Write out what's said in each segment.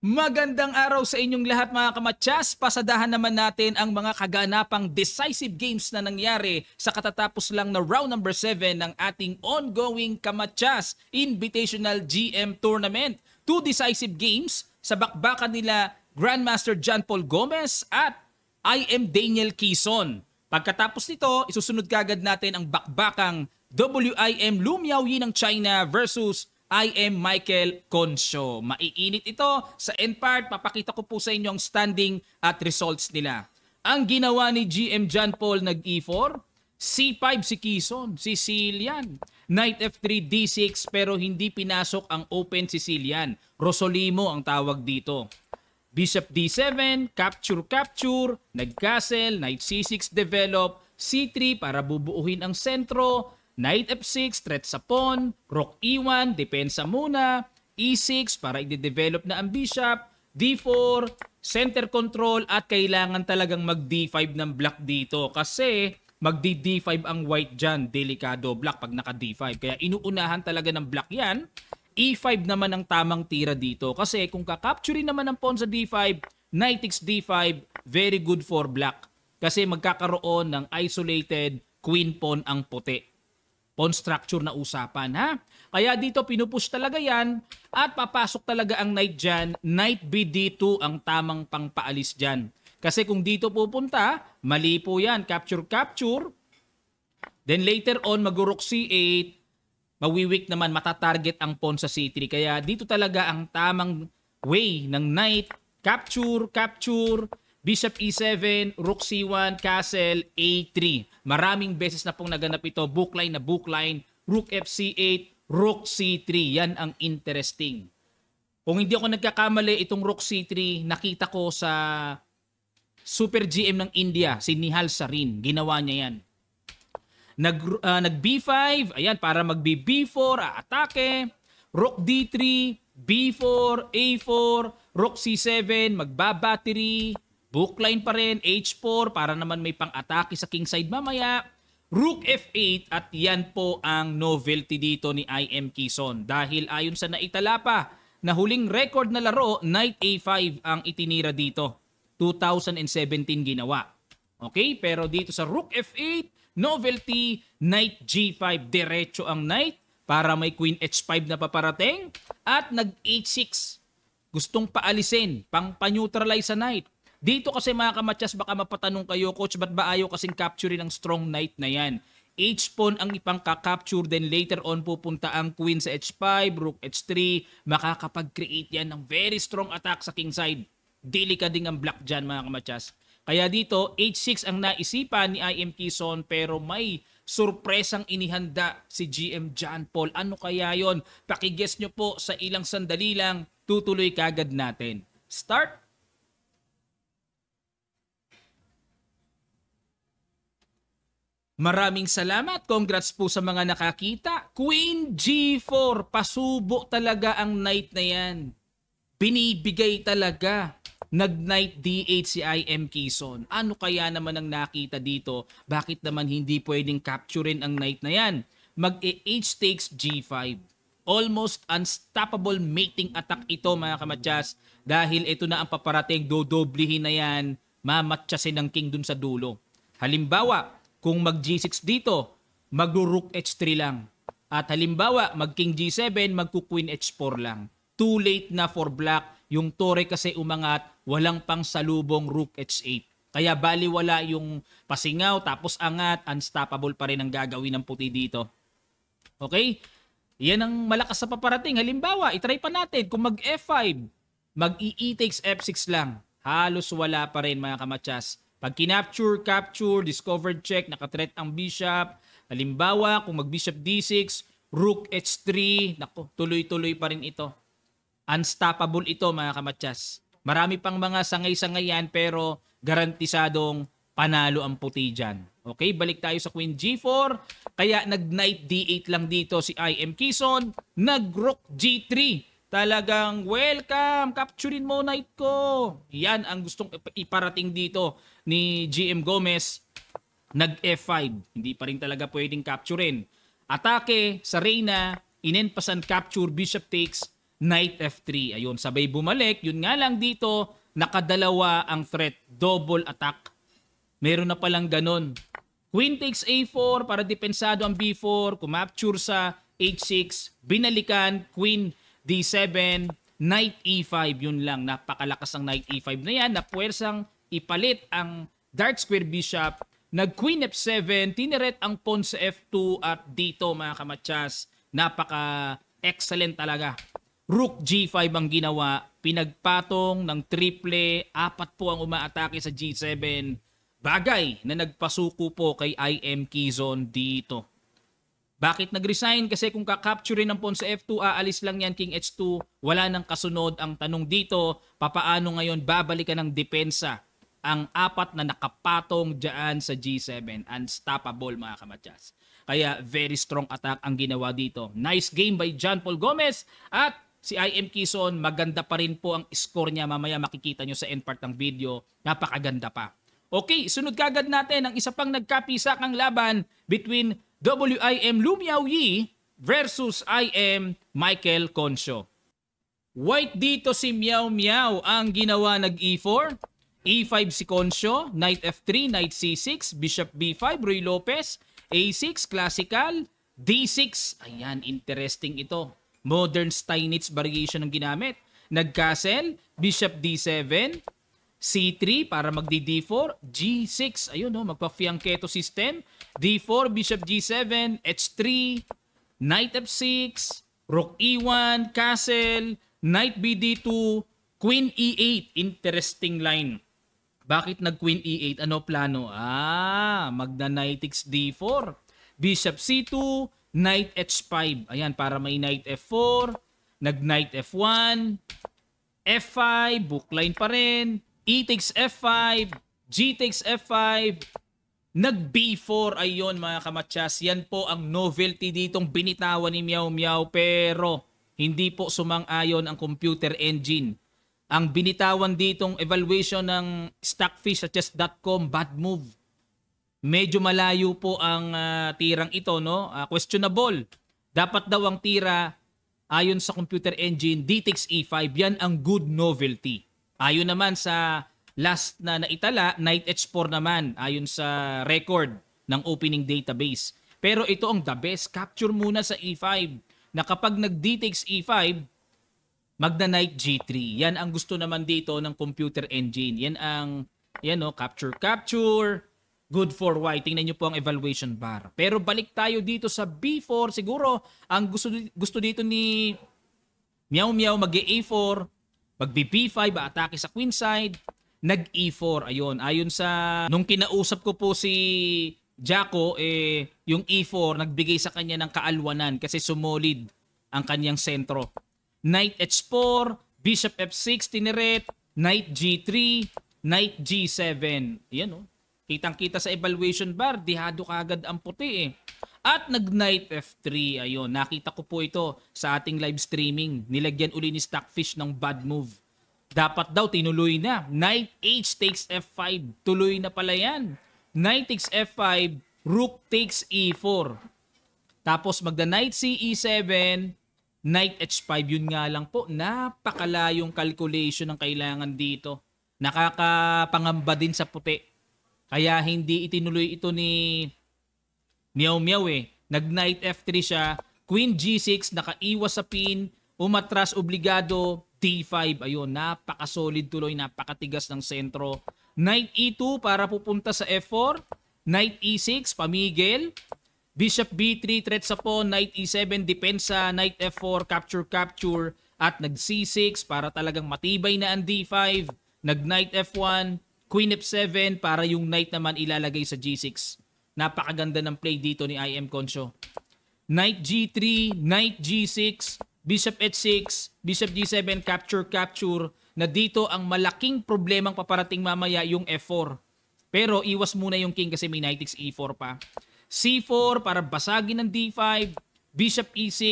Magandang araw sa inyong lahat mga kamatsas. Pasadahan naman natin ang mga kaganapang decisive games na nangyari sa katatapos lang na round number 7 ng ating ongoing kamatsas Invitational GM Tournament. Two decisive games sa bakbakan nila Grandmaster John Paul Gomez at I am Daniel Quezon. Pagkatapos nito, isusunod kagad natin ang bakbakang WIM Yi ng China versus I am Michael Concho. Maiinit ito. Sa end part, papakita ko po sa inyo ang standing at results nila. Ang ginawa ni GM John Paul nag-E4, C5 si Quezon, Sicilian. Knight F3, D6 pero hindi pinasok ang open Sicilian. Rosolimo ang tawag dito. Bishop D7, capture capture, nag-castle, knight C6 develop, C3 para bubuuhin ang sentro, Knight F6, threat sa pawn, Rook E1, depensa muna, E6 para i-develop na ang bishop, D4, center control at kailangan talagang mag D5 ng black dito kasi mag D5 ang white dyan, delikado black pag naka D5. Kaya inuunahan talaga ng black yan. E5 naman ang tamang tira dito kasi kung kakapturein naman ng pawn sa D5, Knight takes D5, very good for black kasi magkakaroon ng isolated queen pawn ang puti on structure na usapan ha. Kaya dito pinupush talaga yan at papasok talaga ang knight diyan, knight BD2 ang tamang pangpaalis diyan. Kasi kung dito pupunta, mali po yan. Capture, capture. Then later on, magurok C8. Mawiwik naman, matatarget ang pawn sa C3. Kaya dito talaga ang tamang way ng knight. Capture, capture. Bishop E7, Rook C1, Castle A3. Maraming beses na pong naganap ito. Bookline na bookline. Rook FC8, Rook C3. Yan ang interesting. Kung hindi ako nagkakamali, itong Rook C3 nakita ko sa Super GM ng India, si Nihal Sarin. Ginawa niya yan. Nag, uh, nag B5, ayan, para magbi B4, aatake. Rook D3, B4, A4, Rook C7, magbabattery, Bookline pa rin, H4 para naman may pang-atake sa kingside mamaya. Rook F8 at yan po ang novelty dito ni IM Kison dahil ayon sa naitala pa na huling record na laro, Knight A5 ang itinira dito. 2017 ginawa. Okay, pero dito sa Rook F8, novelty, Knight G5, diretso ang Knight para may Queen H5 na paparating at nag H6. Gustong paalisin, pang pa-neutralize sa Knight dito kasi mga kamatyas, baka mapatanong kayo, Coach, ba't ba ayaw kasing capture ng strong knight na yan? H-pawn ang ipangka-capture then later on pupunta ang queen sa h5, rook h3, makakapag-create yan ng very strong attack sa king side. Dili ka ang black dyan mga kamatyas. Kaya dito, H6 ang naisipan ni IM Kison pero may surpresang inihanda si GM John Paul. Ano kaya yon? Pakiguess nyo po sa ilang sandali lang, tutuloy kagad natin. Start! Maraming salamat. Congrats po sa mga nakakita. Queen G4, pasubo talaga ang night na yan. Binibigay talaga. Nag-night D8 si IM Kison. Ano kaya naman ang nakita dito? Bakit naman hindi pwedeng capturein ang night na yan? Mag-H takes G5. Almost unstoppable mating attack ito mga kamatyas. Dahil ito na ang paparating, dodoblihin na yan. Mamatsyasin ng king dun sa dulo. Halimbawa, kung mag G6 dito, mag-rook H3 lang. At halimbawa, mag King G7, magku-Queen H4 lang. Too late na for black. Yung tore kasi umangat, walang pang salubong Rook H8. Kaya baliwala yung pasingaw, tapos angat, unstoppable pa rin ang gagawin ng puti dito. Okay? Yan ang malakas sa paparating. Halimbawa, itry pa natin kung mag F5, mag EE e takes F6 lang. Halos wala pa rin mga kamatsas. Pag kinapture, capture, discovered check, nakatret ang bishop. Halimbawa, kung mag-bishop d6, rook h3, nako, tuloy-tuloy pa rin ito. Unstoppable ito mga kamatsas. Marami pang mga sangay-sangay yan pero garantisadong panalo ang puti dyan. Okay, balik tayo sa queen g4. Kaya nag-knight d8 lang dito si IM Kison. Nag-rook g3 Talagang welcome, capturein mo night ko. Yan ang gustong iparating dito ni GM Gomez. Nag F5, hindi pa rin talaga pwedeng capturein. Atake sa Reyna, inenpasan capture, bishop takes, knight F3. Ayun, sabay bumalik. Yun nga lang dito, nakadalawa ang threat, double attack. Meron na palang ganun. Queen takes A4 para depensado ang B4, kumapture sa H6, binalikan, Queen D7, Knight E5, yun lang. Napakalakas ng Knight E5 na yan Napuwersang ipalit ang Dark Square Bishop. Nag Queen F7, tiniret ang pawn sa F2 at dito mga kamatsas, napaka excellent talaga. Rook G5 ang ginawa, pinagpatong ng triple, apat po ang umaatake sa G7. Bagay na nagpasuko po kay IM Kizon dito. Bakit nag-resign? Kasi kung kakapture ng pawn sa F2, aalis lang yan King H2. Wala nang kasunod ang tanong dito. Papaano ngayon babalikan ng depensa ang apat na nakapatong dyan sa G7. Unstoppable mga kamatyas. Kaya very strong attack ang ginawa dito. Nice game by John Paul Gomez at si IM Kison. Maganda pa rin po ang score niya. Mamaya makikita nyo sa end part ng video. Napakaganda pa. Okay, sunod kagad natin ang isa pang nagkapisak ang laban between WIM Lumiao Yi versus IM Michael Concho. White dito si Miao Miao ang ginawa nag E4. E5 si Concho, Knight F3, Knight C6, Bishop B5, Ruy Lopez, A6, Classical, D6. Ayan, interesting ito. Modern Steinitz variation ang ginamit. Nag-castle, Bishop D7, C3 para magdi D4, G6, ayun no, magpa-fianchetto system, D4, Bishop G7, H3, Knight F6, Rook E1, Castle, Knight BD2, Queen E8, interesting line. Bakit nag-Queen E8? Ano plano? Ah, magna-Knightix D4, Bishop C2, Knight H5. Ayan, para may Knight F4, nag-Knight F1, F5, bookline pa rin, E takes F5, G takes F5, nag B4 ayon mga kamatsas. Yan po ang novelty ditong binitawan ni Miao Miao pero hindi po sumang-ayon ang computer engine. Ang binitawan ditong evaluation ng Stockfish at Chess.com, bad move. Medyo malayo po ang uh, tirang ito, no? Uh, questionable. Dapat daw ang tira ayon sa computer engine, D takes E5. Yan ang good novelty. Ayon naman sa last na naitala, night H4 naman ayon sa record ng opening database. Pero ito ang the best. Capture muna sa E5 na kapag nag-detakes E5, magna knight G3. Yan ang gusto naman dito ng computer engine. Yan ang yan no, capture capture good for white. Tingnan niyo po ang evaluation bar. Pero balik tayo dito sa B4. Siguro, ang gusto, gusto dito ni Meow Meow mag -e A4, Magbi-B5, atake sa queenside, nag-E4. Ayun, ayun sa... Nung kinausap ko po si Jaco, eh, yung E4, nagbigay sa kanya ng kaalwanan kasi sumolid ang kanyang sentro. Knight H4, Bishop F6, tiniret, Knight G3, Knight G7. Ayan, oh. Kitang-kita sa evaluation bar, dihado kaagad ang puti eh. At nag-knight F3, ayun, nakita ko po ito sa ating live streaming. Nilagyan uli ni Stockfish ng bad move. Dapat daw, tinuloy na. Knight H takes F5. Tuloy na pala yan. Knight takes F5, Rook takes E4. Tapos magda e Knight C E7, Knight H5. Yun nga lang po, yung calculation ng kailangan dito. Nakakapangamba din sa puti. Kaya hindi itinuloy ito ni Miaw miaw eh. Nag-knight F3 siya. Queen G6, nakaiwas sa pin. Umatras obligado. D5, ayun, napaka-solid tuloy, napakatigas ng sentro. Knight E2 para pupunta sa F4. Knight E6, pamigil. Bishop B3, threat sa pawn. Knight E7, depensa. Knight F4, capture, capture. At nag C6 para talagang matibay na ang D5. Nag Knight F1, Queen F7 para yung Knight naman ilalagay sa G6. Napakaganda ng play dito ni IM Concho. Knight G3, Knight G6, Bishop H6, Bishop G7, capture, capture, na dito ang malaking problemang paparating mamaya yung F4. Pero iwas muna yung king kasi may knight e4 pa. C4 para basagin ng D5, Bishop E6,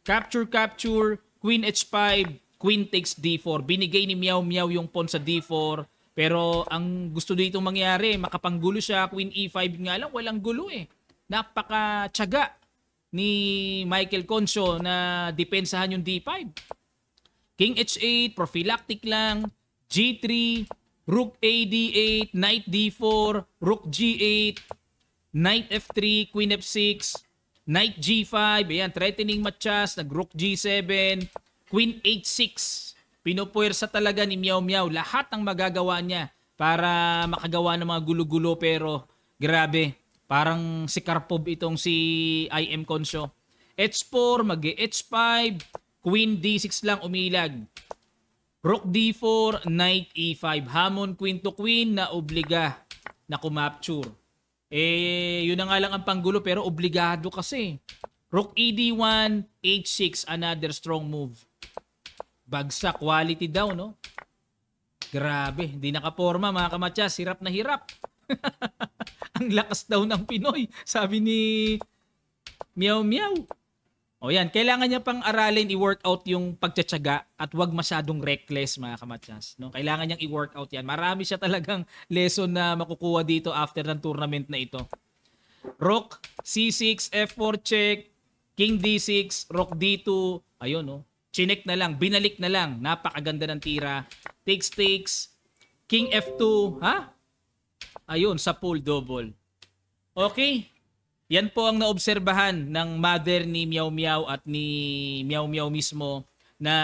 capture, capture, Queen H5, Queen takes D4. Binigay ni Miao Miao yung pawn sa D4. Pero ang gusto dito mangyari, makapanggulo siya, Queen E5 nga lang, walang gulo eh. Napakatsaga ni Michael Concho na depensahan yung D5. King H8, prophylactic lang, G3, Rook A D8, Knight D4, Rook G8, Knight F3, Queen F6, Knight G5, ayan, threatening matchas, nag-Rook G7, Queen H6, Pinupuwersa talaga ni Miao Miao lahat ng magagawa niya para makagawa ng mga gulo-gulo pero grabe, parang si Karpov itong si IM Concho. H4, mag H5, Queen D6 lang umilag. Rook D4, Knight E5. Hamon Queen to Queen na obliga na kumapture. Eh, yun na nga lang ang panggulo pero obligado kasi. Rook ED1, H6, another strong move. Bagsak quality daw, no? Grabe, hindi nakaporma mga kamatsas, hirap na hirap. Ang lakas daw ng Pinoy, sabi ni miaw miaw O yan, kailangan niya pang aralin i-workout yung pagtsatsaga at huwag masyadong reckless mga kamatsas. No? Kailangan niyang i-workout yan. Marami siya talagang lesson na makukuha dito after ng tournament na ito. Rook C6, F4 check, King D6, Rook D2. Ayun, no? chinek na lang, binalik na lang. Napakaganda ng tira. Takes, takes. King F2, ha? Ayun, sa pool double. Okay. Yan po ang naobserbahan ng mother ni Miao Miao at ni Miao Miao mismo na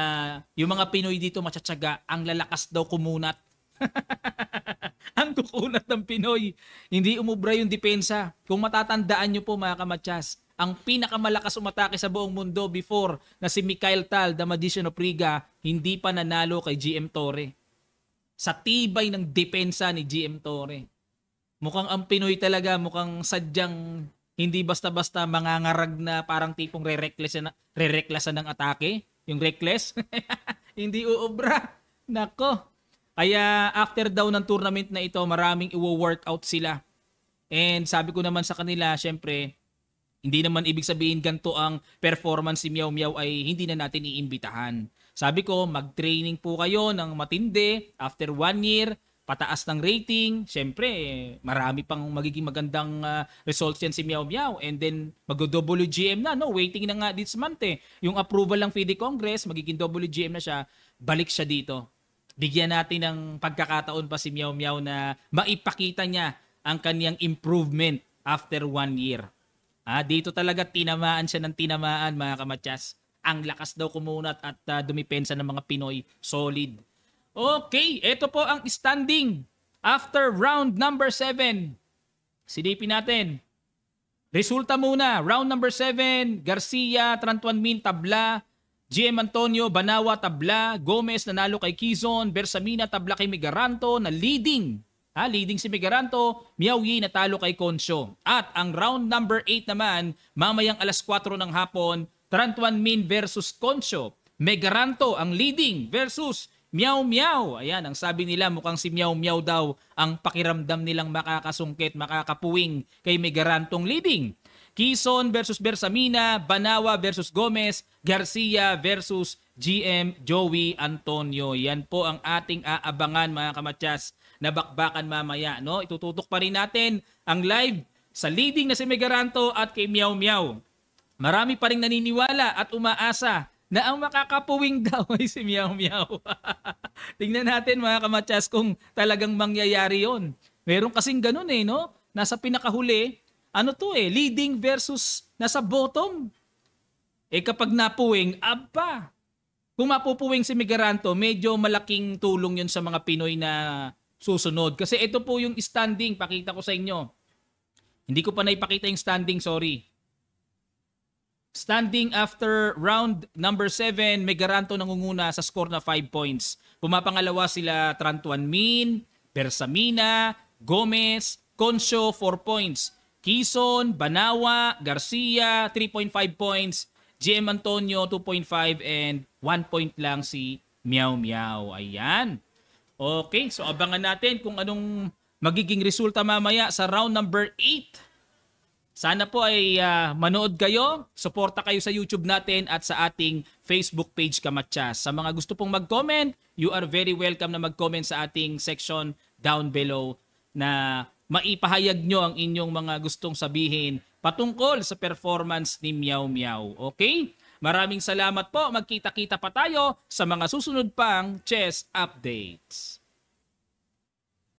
yung mga Pinoy dito matsatsaga, ang lalakas daw kumunat ang kukunat ng Pinoy. Hindi umubra yung depensa. Kung matatandaan nyo po mga kamatsas, ang pinakamalakas umatake sa buong mundo before na si Mikhail Tal, the magician of Riga, hindi pa nanalo kay GM Torre. Sa tibay ng depensa ni GM Torre. Mukhang ang Pinoy talaga, mukhang sadyang hindi basta-basta mangangarag na parang tipong re-reckless na, re ng atake. Yung reckless, hindi uubra. Nako, kaya ah, after daw ng tournament na ito, maraming iwo-workout sila. And sabi ko naman sa kanila, syempre, hindi naman ibig sabihin ganito ang performance ni Miao Miao ay hindi na natin iimbitahan. Sabi ko, mag-training po kayo ng matindi after one year, pataas ng rating. syempre, marami pang magiging magandang uh, results yan si Miao Miao. And then, mag-WGM na, no? Waiting na nga this month eh. Yung approval ng FIDE Congress, magiging WGM na siya, balik siya dito bigyan natin ng pagkakataon pa si Miao Miao na maipakita niya ang kaniyang improvement after one year. Ah, dito talaga tinamaan siya ng tinamaan mga kamatyas. Ang lakas daw kumunat at uh, dumipensa ng mga Pinoy. Solid. Okay, ito po ang standing after round number 7. Silipin natin. Resulta muna, round number 7, Garcia, Trantuan Min, Tabla, GM Antonio, Banawa, Tabla, Gomez nanalo kay Kizon, Bersamina, Tabla kay Migaranto na leading. Ha, leading si Migaranto, Miaoyi natalo kay Concho. At ang round number 8 naman, mamayang alas 4 ng hapon, Trantuan Min versus Concho. Megaranto ang leading versus Miao Miao. Ayan, ang sabi nila mukhang si Miao Miao daw ang pakiramdam nilang makakasungkit, makakapuwing kay Megarantong leading. Quezon versus Bersamina, Banawa versus Gomez, Garcia versus GM Joey Antonio. Yan po ang ating aabangan mga kamatyas na bakbakan mamaya. No? Itututok pa rin natin ang live sa leading na si Megaranto at kay Miao Miao. Marami pa rin naniniwala at umaasa na ang makakapuwing daw ay si Miao Miao. Tingnan natin mga kamatyas kung talagang mangyayari yon. Meron kasing ganun eh, no? Nasa pinakahuli, ano to eh, leading versus nasa bottom. Eh kapag napuwing, abba. Kung mapupuwing si Migaranto, medyo malaking tulong yun sa mga Pinoy na susunod. Kasi ito po yung standing, pakita ko sa inyo. Hindi ko pa naipakita yung standing, sorry. Standing after round number 7, Megaranto nangunguna sa score na 5 points. Pumapangalawa sila Trantuan Min, Bersamina, Gomez, Concho 4 points. Quezon, Banawa, Garcia, 3.5 points. GM Antonio, 2.5 and 1 point lang si Miao Miao. Ayan. Okay, so abangan natin kung anong magiging resulta mamaya sa round number 8. Sana po ay uh, manood kayo, suporta kayo sa YouTube natin at sa ating Facebook page Kamatsas. Sa mga gusto pong mag-comment, you are very welcome na mag-comment sa ating section down below na maipahayag nyo ang inyong mga gustong sabihin patungkol sa performance ni Meow Meow. Okay? Maraming salamat po. Magkita-kita pa tayo sa mga susunod pang chess updates.